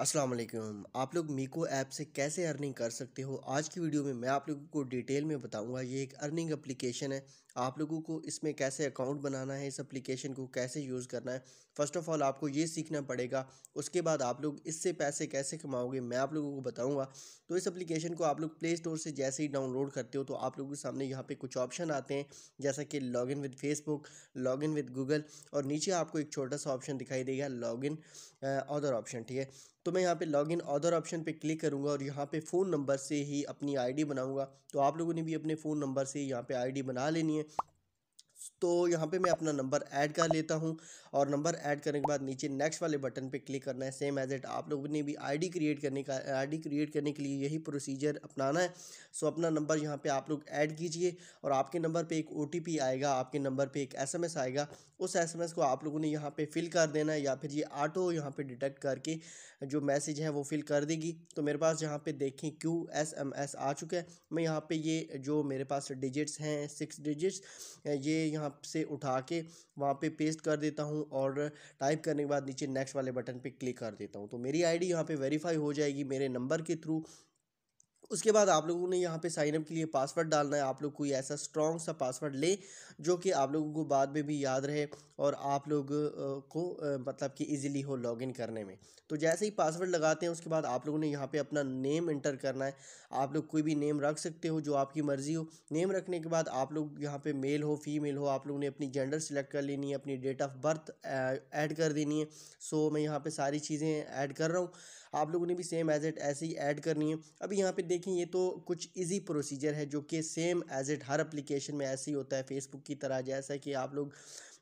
अस्सलाम वालेकुम आप लोग मीको ऐप से कैसे अर्निंग कर सकते हो आज की वीडियो में मैं आप लोगों को डिटेल में बताऊंगा ये एक अर्निंग एप्लीकेशन है आप लोगों को इसमें कैसे अकाउंट बनाना है इस एप्लीकेशन को कैसे यूज़ करना है फ़र्स्ट ऑफ़ ऑल आपको ये सीखना पड़ेगा उसके बाद आप लोग इससे पैसे कैसे कमाओगे मैं आप लोगों को बताऊँगा तो इस एप्लीकेशन को आप लोग प्ले स्टोर से जैसे ही डाउनलोड करते हो तो आप लोगों के सामने यहाँ पर कुछ ऑप्शन आते हैं जैसा कि log in with Facebook log in with Google और नीचे आपको एक छोटा सा ऑप्शन दिखाई देगा लॉग इन अदर ऑप्शन ठीक है तो मैं यहाँ पे इन अदर ऑप्शन पे क्लिक करूँगा और यहाँ पे फ़ोन नंबर से ही अपनी आईडी बनाऊँगा तो आप लोगों ने भी अपने फ़ोन नंबर से यहाँ पे आईडी बना लेनी है तो यहाँ पे मैं अपना नंबर ऐड कर लेता हूँ और नंबर ऐड करने के बाद नीचे नेक्स्ट वाले बटन पे क्लिक करना है सेम एज एट आप लोगों ने भी आईडी क्रिएट करने का आईडी क्रिएट करने के लिए यही प्रोसीजर अपनाना है सो अपना नंबर यहाँ पर आप लोग ऐड कीजिए और आपके नंबर पर एक ओ आएगा आपके नंबर पर एक एस आएगा उस एस को आप लोगों ने यहाँ पर फिल कर देना है या फिर ये ऑटो यहाँ पर डिटेक्ट करके जो मैसेज है वो फिल कर देगी तो मेरे पास यहाँ पर देखें क्यू एस एम एस आ चुका है मैं यहाँ पर ये जो मेरे पास डिजिट्स हैं सिक्स डिजिट्स ये यहाँ से उठा के वहाँ पे पेस्ट कर देता हूँ और टाइप करने के बाद नीचे नेक्स्ट वाले बटन पे क्लिक कर देता हूँ तो मेरी आईडी यहाँ पे वेरीफाई हो जाएगी मेरे नंबर के थ्रू उसके बाद आप लोगों ने यहाँ पे साइनअप के लिए पासवर्ड डालना है आप लोग कोई ऐसा स्ट्रॉन्ग सा पासवर्ड लें जो कि आप लोगों को बाद में भी याद रहे और आप लोग को मतलब कि इजीली हो लॉगिन करने में तो जैसे ही पासवर्ड लगाते हैं उसके बाद आप लोगों ने यहाँ पे अपना नेम इंटर करना है आप लोग कोई भी नेम रख सकते हो जो आपकी मर्ज़ी हो नेम रखने के बाद आप लोग यहाँ पे मेल हो फीमेल हो आप लोगों ने अपनी जेंडर सिलेक्ट कर लेनी है अपनी डेट ऑफ बर्थ ऐड कर देनी है सो मैं यहाँ पर सारी चीज़ें ऐड कर रहा हूँ आप लोगों ने भी सेम एज इट ऐसे ही ऐड करनी है अभी यहाँ पे देखें ये तो कुछ इजी प्रोसीजर है जो कि सेम एज इट हर एप्लीकेशन में ऐसे ही होता है फेसबुक की तरह जैसा कि आप लोग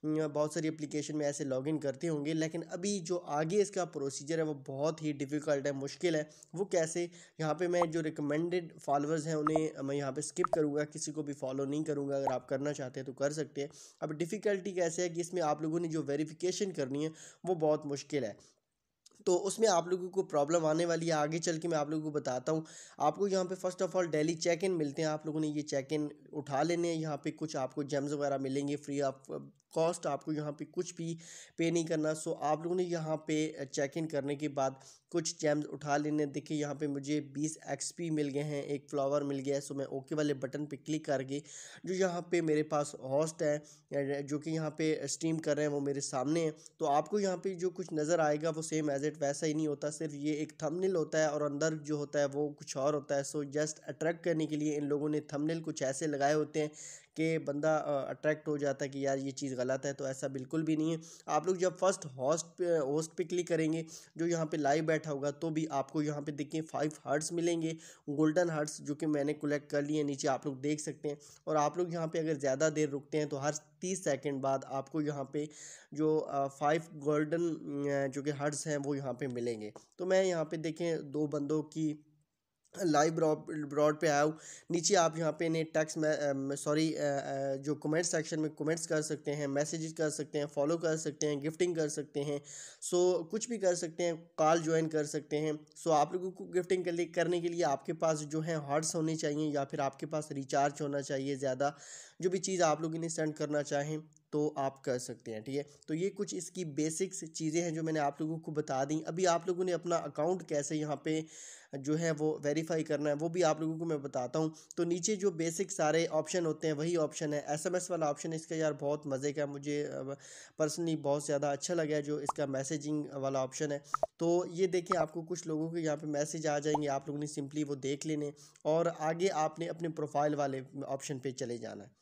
बहुत सारी एप्लीकेशन में ऐसे इन करते होंगे लेकिन अभी जो आगे इसका प्रोसीजर है वो बहुत ही डिफ़िकल्ट है मुश्किल है वो कैसे यहाँ पे मैं जो रिकमेंडेड फॉलोअर्स हैं उन्हें मैं यहाँ पे स्किप करूँगा किसी को भी फॉलो नहीं करूँगा अगर आप करना चाहते हैं तो कर सकते हैं अब डिफ़िकल्टी कैसे है कि इसमें आप लोगों ने जो वेरीफिकेशन करनी है वो बहुत मुश्किल है तो उसमें आप लोगों को प्रॉब्लम आने वाली है आगे चल के मैं आप लोगों को बताता हूँ आपको यहाँ पे first of all daily check in मिलते हैं आप लोगों ने ये चेक इन उठा लेने हैं यहाँ पे कुछ आपको जेम्स वगैरह मिलेंगे फ्री ऑफ कॉस्ट आपको यहाँ पे कुछ भी पे नहीं करना सो आप लोगों ने यहाँ पे चेक इन करने के बाद कुछ जैम्स उठा लेने देखिए यहाँ पे मुझे 20 एक्सपी मिल गए हैं एक फ्लावर मिल गया है सो मैं ओके वाले बटन पे क्लिक करके जो यहाँ पे मेरे पास हॉस्ट है जो कि यहाँ पे स्ट्रीम कर रहे हैं वो मेरे सामने हैं तो आपको यहाँ पे जो कुछ नज़र आएगा वो सेम एज इट वैसा ही नहीं होता सिर्फ ये एक थमनिल होता है और अंदर जो होता है वो कुछ और होता है सो जस्ट अट्रैक्ट करने के लिए इन लोगों ने थमनिल कुछ ऐसे लगाए होते हैं कि बंदा अट्रैक्ट हो जाता है कि यार ये चीज़ गलत है तो ऐसा बिल्कुल भी नहीं है आप लोग जब फर्स्ट हॉस्ट होस्ट पे क्लिक करेंगे जो यहाँ पे लाइव बैठा होगा तो भी आपको यहाँ पे देखिए फाइव हर्ट्स मिलेंगे गोल्डन हर्ट्स जो कि मैंने कलेक्ट कर लिए नीचे आप लोग देख सकते हैं और आप लोग यहाँ पर अगर ज़्यादा देर रुकते हैं तो हर तीस सेकेंड बाद आपको यहाँ पर जो फाइव गोल्डन जो कि हर्ट्स हैं वो यहाँ पर मिलेंगे तो मैं यहाँ पर देखें दो बंदों की लाइव ब्रॉड पर आया हूँ नीचे आप यहाँ पे इन्हें टेक्स्ट सॉरी जो कमेंट सेक्शन में कमेंट्स कर सकते हैं मैसेज कर सकते हैं फॉलो कर सकते हैं गिफ्टिंग कर सकते हैं सो कुछ भी कर सकते हैं कॉल ज्वाइन कर सकते हैं सो आप लोगों को गिफ्टिंग करने के लिए आपके पास जो है हॉट्स होने चाहिए या फिर आपके पास रिचार्ज होना चाहिए ज़्यादा जो भी चीज़ आप लोग इन्हें सेंड करना चाहें तो आप कर सकते हैं ठीक है तो ये कुछ इसकी बेसिक्स चीज़ें हैं जो मैंने आप लोगों को बता दी अभी आप लोगों ने अपना अकाउंट कैसे यहाँ पे जो है वो वेरीफाई करना है वो भी आप लोगों को मैं बताता हूँ तो नीचे जो बेसिक सारे ऑप्शन होते हैं वही ऑप्शन है एसएमएस वाला ऑप्शन इसका यार बहुत मज़े का मुझे पर्सनली बहुत ज़्यादा अच्छा लगा जो इसका मैसेजिंग वाला ऑप्शन है तो ये देखिए आपको कुछ लोगों के यहाँ पर मैसेज आ जाएंगे आप लोगों ने सिंपली वो देख लेने और आगे आपने अपने प्रोफाइल वाले ऑप्शन पर चले जाना है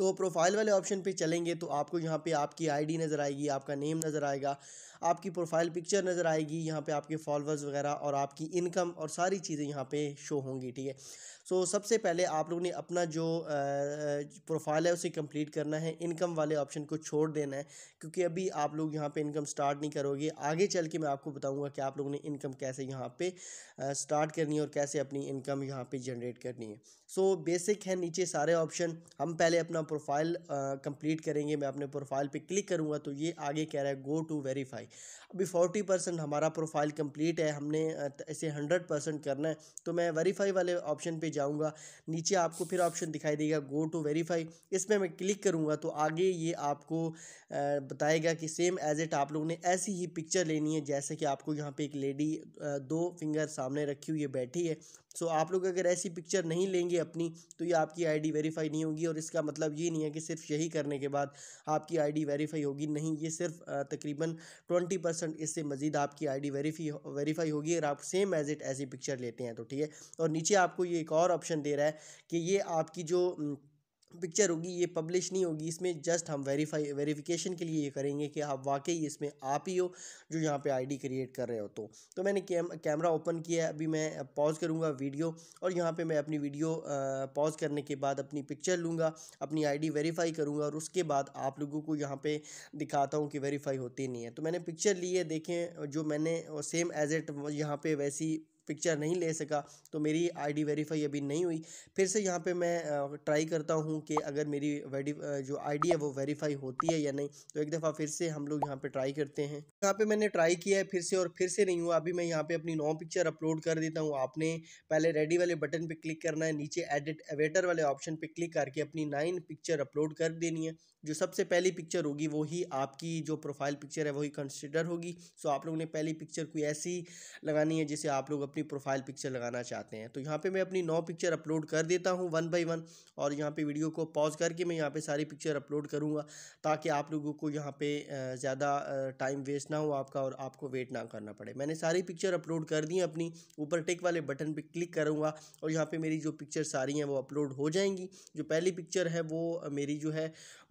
तो प्रोफाइल वाले ऑप्शन पे चलेंगे तो आपको यहाँ पे आपकी आईडी नज़र आएगी आपका नेम नज़र आएगा आपकी प्रोफाइल पिक्चर नज़र आएगी यहाँ पे आपके फॉलोअर्स वगैरह और आपकी इनकम और सारी चीज़ें यहाँ पे शो होंगी ठीक है सो सबसे पहले आप लोग ने अपना जो प्रोफाइल है उसे कंप्लीट करना है इनकम वाले ऑप्शन को छोड़ देना है क्योंकि अभी आप लोग यहाँ पर इनकम स्टार्ट नहीं करोगे आगे चल के मैं आपको बताऊँगा कि आप लोगों ने इनकम कैसे यहाँ पर स्टार्ट करनी है और कैसे अपनी इनकम यहाँ पर जनरेट करनी है सो बेसिक है नीचे सारे ऑप्शन हम पहले अपना प्रोफाइल कंप्लीट करेंगे मैं अपने प्रोफाइल पे क्लिक करूँगा तो ये आगे कह रहा है गो टू वेरीफाई अभी फोर्टी परसेंट हमारा प्रोफाइल कंप्लीट है हमने ऐसे हंड्रेड परसेंट करना है तो मैं वेरीफाई वाले ऑप्शन पे जाऊँगा नीचे आपको फिर ऑप्शन दिखाई देगा गो टू वेरीफाई इस पर मैं क्लिक करूँगा तो आगे ये आपको बताएगा कि सेम एज इट आप लोगों ने ऐसी ही पिक्चर लेनी है जैसे कि आपको यहाँ पर एक लेडी दो फिंगर सामने रखी हुई बैठी है सो आप लोग अगर ऐसी पिक्चर नहीं लेंगे अपनी तो ये आपकी आईडी वेरीफाई नहीं होगी और इसका मतलब ये नहीं है कि सिर्फ यही करने के बाद आपकी आईडी वेरीफाई होगी नहीं ये सिर्फ तकरीबन ट्वेंटी परसेंट इससे मज़ीद आपकी आई डी वेरीफाई होगी अगर आप सेम एज इट ऐसी पिक्चर लेते हैं तो ठीक है और नीचे आपको ये एक और ऑप्शन दे रहा है कि ये आपकी जो पिक्चर होगी ये पब्लिश नहीं होगी इसमें जस्ट हम वेरीफाई वेरिफिकेशन के लिए ये करेंगे कि आप वाकई इसमें आप ही हो जो यहाँ पे आईडी क्रिएट कर रहे हो तो तो मैंने कैम कैमरा ओपन किया है अभी मैं पॉज करूँगा वीडियो और यहाँ पे मैं अपनी वीडियो पॉज करने के बाद अपनी पिक्चर लूँगा अपनी आईडी वेरीफाई करूँगा और उसके बाद आप लोगों को यहाँ पर दिखाता हूँ कि वेरीफाई होती नहीं है तो मैंने पिक्चर ली है देखें जो मैंने सेम एज एट यहाँ पर वैसी पिक्चर नहीं ले सका तो मेरी आईडी वेरीफाई अभी नहीं हुई फिर से यहाँ पे मैं ट्राई करता हूँ कि अगर मेरी वेरी जो आईडी है वो वेरीफाई होती है या नहीं तो एक दफ़ा फिर से हम लोग यहाँ पे ट्राई करते हैं यहाँ पे मैंने ट्राई किया है फिर से और फिर से नहीं हुआ अभी मैं यहाँ पे अपनी नौ पिक्चर अपलोड कर देता हूँ आपने पहले रेडी वाले बटन पर क्लिक करना है नीचे एडिट एवेटर वाले ऑप्शन पर क्लिक करके अपनी नाइन पिक्चर अपलोड कर देनी है जो सबसे पहली पिक्चर होगी वही आपकी जो प्रोफाइल पिक्चर है वही कंसिडर होगी सो आप लोगों ने पहली पिक्चर कोई ऐसी लगानी है जिसे आप लोग अपनी अपनी प्रोफाइल पिक्चर लगाना चाहते हैं तो यहाँ पे मैं अपनी नौ पिक्चर अपलोड कर देता हूँ वन बाई वन और यहाँ पे वीडियो को पॉज करके मैं यहाँ पे सारी पिक्चर अपलोड करूँगा ताकि आप लोगों को यहाँ पे ज़्यादा टाइम वेस्ट ना हो आपका और आपको वेट ना करना पड़े मैंने सारी पिक्चर अपलोड कर दी अपनी ऊपर टेक वाले बटन पर क्लिक करूँगा और यहाँ पर मेरी जो पिक्चर सारी हैं वो अपलोड हो जाएंगी जो पहली पिक्चर है वो मेरी जो है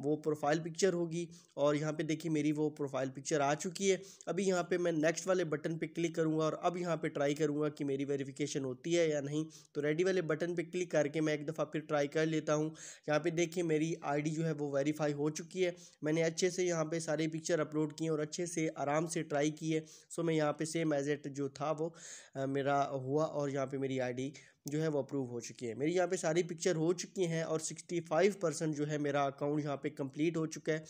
वो प्रोफाइल पिक्चर होगी और यहाँ पर देखिए मेरी वो प्रोफाइल पिक्चर आ चुकी है अभी यहाँ पर मैं नेक्स्ट वाले बटन पर क्लिक करूँगा और अब यहाँ पर ट्राई करूँगा कि मेरी वेरिफिकेशन होती है या नहीं तो रेडी वाले बटन पर क्लिक करके मैं एक दफ़ा फिर ट्राई कर लेता हूँ यहाँ पर देखिए मेरी आई जो है वो वेरीफाई हो चुकी है मैंने अच्छे से यहाँ पर सारे पिक्चर अपलोड किए और अच्छे से आराम से ट्राई किए सो मैं यहाँ पर सेम एज एट जो था वो आ, मेरा हुआ और यहाँ पर मेरी आई जो है वो अप्रूव हो चुकी है मेरी यहाँ पे सारी पिक्चर हो चुकी हैं और सिक्सटी फाइव परसेंट जो है मेरा अकाउंट यहाँ पे कंप्लीट हो चुका है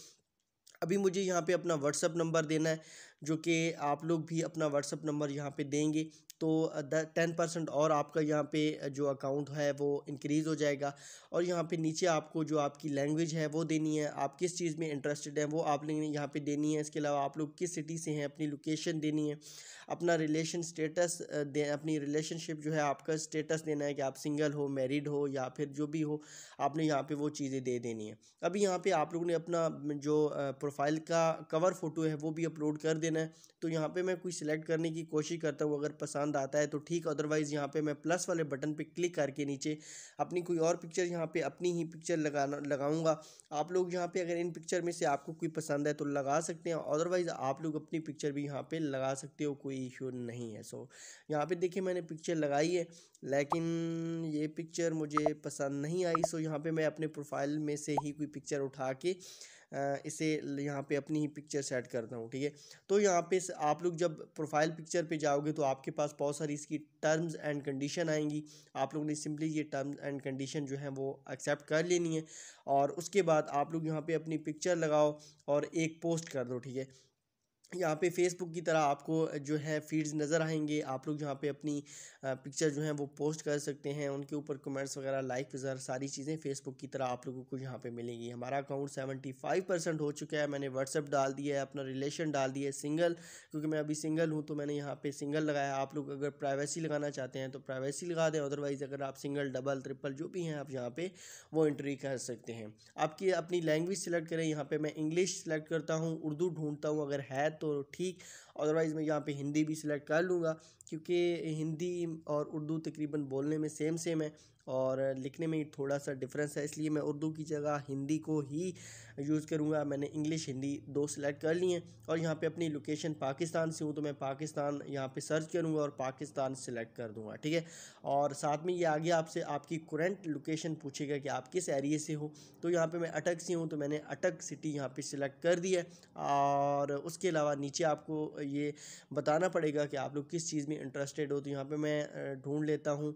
अभी मुझे यहाँ पे अपना व्हाट्सअप नंबर देना है जो कि आप लोग भी अपना व्हाट्सअप नंबर यहाँ पे देंगे तो टेन परसेंट और आपका यहाँ पे जो अकाउंट है वो इंक्रीज़ हो जाएगा और यहाँ पे नीचे आपको जो आपकी लैंग्वेज है वो देनी है आप किस चीज़ में इंटरेस्टेड हैं वो आप यहाँ पे देनी है इसके अलावा आप लोग किस सिटी से हैं अपनी लोकेशन देनी है अपना रिलेशन स्टेटस दे अपनी रिलेशनशिप जो है आपका स्टेटस देना है कि आप सिंगल हो मैरिड हो या फिर जो भी हो आपने यहाँ पे वो चीज़ें दे देनी है अभी यहाँ पे आप लोगों ने अपना जो प्रोफाइल का कवर फ़ोटो है वो भी अपलोड कर देना देना है तो यहाँ पे मैं कोई सिलेक्ट करने की कोशिश करता हूँ अगर पसंद आता है तो ठीक अदरवाइज़ यहाँ पे मैं प्लस वाले बटन पे क्लिक करके नीचे अपनी कोई और पिक्चर यहाँ पे अपनी ही पिक्चर लगाना लगाऊंगा आप लोग यहाँ पे अगर इन पिक्चर में से आपको कोई पसंद है तो लगा सकते हैं अदरवाइज़ आप लोग अपनी पिक्चर भी यहाँ पर लगा सकते हो कोई इशू नहीं है सो यहाँ पर देखिए मैंने पिक्चर लगाई है लेकिन ये पिक्चर मुझे पसंद नहीं आई सो यहाँ पर मैं अपने प्रोफाइल में से ही कोई पिक्चर उठा के इसे यहाँ पे अपनी ही पिक्चर सेट करता हूँ ठीक है तो यहाँ पे आप लोग जब प्रोफाइल पिक्चर पे जाओगे तो आपके पास बहुत सारी इसकी टर्म्स एंड कंडीशन आएंगी आप लोग ने सिंपली ये टर्म्स एंड कंडीशन जो है वो एक्सेप्ट कर लेनी है और उसके बाद आप लोग यहाँ पर अपनी पिक्चर लगाओ और एक पोस्ट कर दो ठीक है यहाँ पे फेसबुक की तरह आपको जो है फीड्स नज़र आएंगे आप लोग यहाँ पे अपनी पिक्चर जो है वो पोस्ट कर सकते हैं उनके ऊपर कमेंट्स वगैरह लाइक वगैरह सारी चीज़ें फेसबुक की तरह आप लोगों को यहाँ पे मिलेंगी हमारा अकाउंट सेवेंटी फाइव परसेंट हो चुका है मैंने व्हाट्सअप डाल दिया है अपना रिलेशन डाल दिया है सिंगल क्योंकि मैं अभी सिंगल हूँ तो मैंने यहाँ पर सिंगल लगाया आप लोग अगर प्राइवेसी लगाना चाहते हैं तो प्राइवेसी लगा दें अदरवाइज़ अगर आप सिंगल डबल ट्रिपल जो भी हैं आप यहाँ पर वो एंट्री कर सकते हैं आपकी अपनी लैंग्वेज सेलेक्ट करें यहाँ पर मैं इंग्लिश सेलेक्ट करता हूँ उर्दू ढूंढता हूँ अगर है तो ठीक अदरवाइज़ मैं यहाँ पे हिंदी भी सिलेक्ट कर लूँगा क्योंकि हिंदी और उर्दू तकरीबन बोलने में सेम सेम है और लिखने में थोड़ा सा डिफरेंस है इसलिए मैं उर्दू की जगह हिंदी को ही यूज़ करूँगा मैंने इंग्लिश हिंदी दो सिलेक्ट कर लिए और यहाँ पे अपनी लोकेशन पाकिस्तान से हूँ तो मैं पाकिस्तान यहाँ पे सर्च करूँगा और पाकिस्तान सेलेक्ट कर दूँगा ठीक है और साथ में ये आगे आपसे आपकी करंट लोकेशन पूछेगा कि आप किस एरिए से हो तो यहाँ पर मैं अटक से हूँ तो मैंने अटक सिटी यहाँ पर सिलेक्ट कर दिया और उसके अलावा नीचे आपको ये बताना पड़ेगा कि आप लोग किस चीज़ में इंटरेस्टेड हो तो यहाँ पर मैं ढूँढ लेता हूँ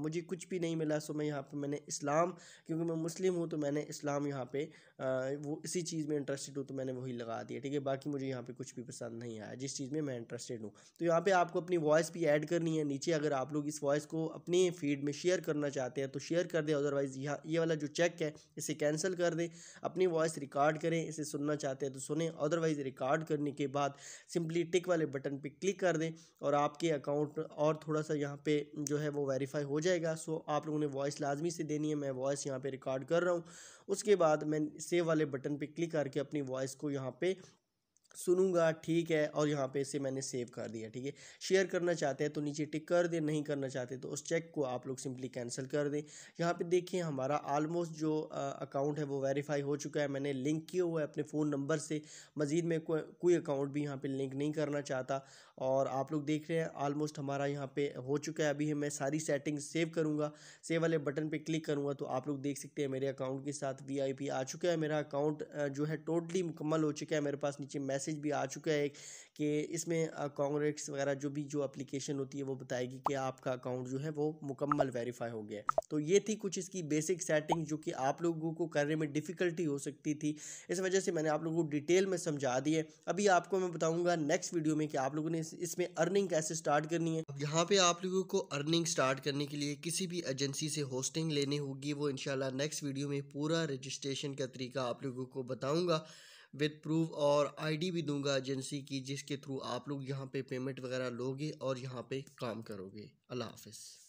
मुझे कुछ भी नहीं मिला सो मैं यहाँ पे मैंने इस्लाम क्योंकि मैं मुस्लिम हूँ तो मैंने इस्लाम यहाँ पे वो इसी चीज़ में इंटरेस्टेड हूँ तो मैंने वही लगा दिया ठीक है बाकी मुझे यहाँ पे कुछ भी पसंद नहीं आया जिस चीज़ में मैं इंटरेस्टेड हूँ तो यहाँ पे आपको अपनी वॉइस भी ऐड करनी है नीचे अगर आप लोग इस वॉइस को अपने फीड में शेयर करना चाहते हैं तो शेयर कर दें अदरवाइज़ यहाँ ये वाला जो चेक है इसे कैंसिल कर दें अपनी वॉइस रिकॉर्ड करें इसे सुनना चाहते हैं तो सुने अदरवाइज़ रिकॉर्ड करने के बाद सिंपली टिक वाले बटन पर क्लिक कर दें और आपके अकाउंट और थोड़ा सा यहाँ पर जो है वो वेरीफाई हो जाएगा सो आप लोगों ने वॉइस लाजमी से देनी है मैं वॉइस यहाँ पे रिकॉर्ड कर रहा हूँ उसके बाद मैं सेव वाले बटन पे क्लिक करके अपनी वॉइस को यहाँ पे सुनूंगा ठीक है और यहाँ पे इसे मैंने सेव कर दिया ठीक है शेयर करना चाहते हैं तो नीचे टिक कर दें नहीं करना चाहते तो उस चेक को आप लोग सिंपली कैंसिल कर दें यहाँ पे देखिए हमारा आलमोस्ट जो अकाउंट है वो वेरीफाई हो चुका है मैंने लिंक किया हुआ है अपने फ़ोन नंबर से मज़ीद में को, कोई अकाउंट भी यहाँ पर लिंक नहीं करना चाहता और आप लोग देख रहे हैं आलमोस्ट हमारा यहाँ पर हो चुका है अभी मैं सारी सेटिंग सेव करूँगा सेव वाले बटन पर क्लिक करूँगा तो आप लोग देख सकते हैं मेरे अकाउंट के साथ वी आ चुका है मेरा अकाउंट जो है टोटली मुकम्मल हो चुका है मेरे पास नीचे मैसेज मैसेज भी आ चुका है कि इसमें कांग्रेस वगैरह जो भी जो एप्लीकेशन होती है वो बताएगी कि आपका अकाउंट जो है वो मुकम्मल वेरीफाई हो गया है तो ये थी कुछ इसकी बेसिक सेटिंग जो कि आप लोगों को करने में डिफ़िकल्टी हो सकती थी इस वजह से मैंने आप लोगों को डिटेल में समझा दी है अभी आपको मैं बताऊँगा नेक्स्ट वीडियो में कि आप लोगों ने इसमें अर्निंग कैसे स्टार्ट करनी है यहाँ पर आप लोगों को अर्निंग स्टार्ट करने के लिए किसी भी एजेंसी से होस्टिंग लेनी होगी वो इनशाला नेक्स्ट वीडियो में पूरा रजिस्ट्रेशन का तरीका आप लोगों को बताऊँगा विद प्रूफ और आईडी भी दूंगा एजेंसी की जिसके थ्रू आप लोग यहाँ पे पेमेंट वगैरह लोगे और यहाँ पे काम करोगे अल्लाह हाफिज़